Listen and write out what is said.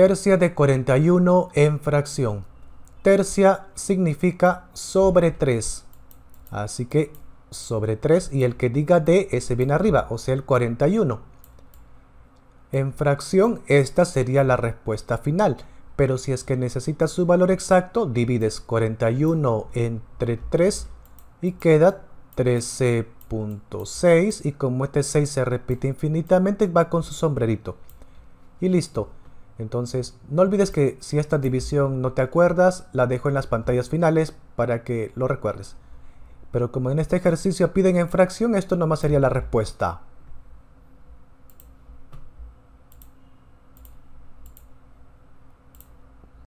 tercia de 41 en fracción. Tercia significa sobre 3. Así que sobre 3 y el que diga D, ese viene arriba, o sea el 41. En fracción, esta sería la respuesta final. Pero si es que necesitas su valor exacto, divides 41 entre 3 y queda 13.6. Y como este 6 se repite infinitamente, va con su sombrerito. Y listo. Entonces, no olvides que si esta división no te acuerdas, la dejo en las pantallas finales para que lo recuerdes. Pero como en este ejercicio piden en fracción, esto nomás sería la respuesta.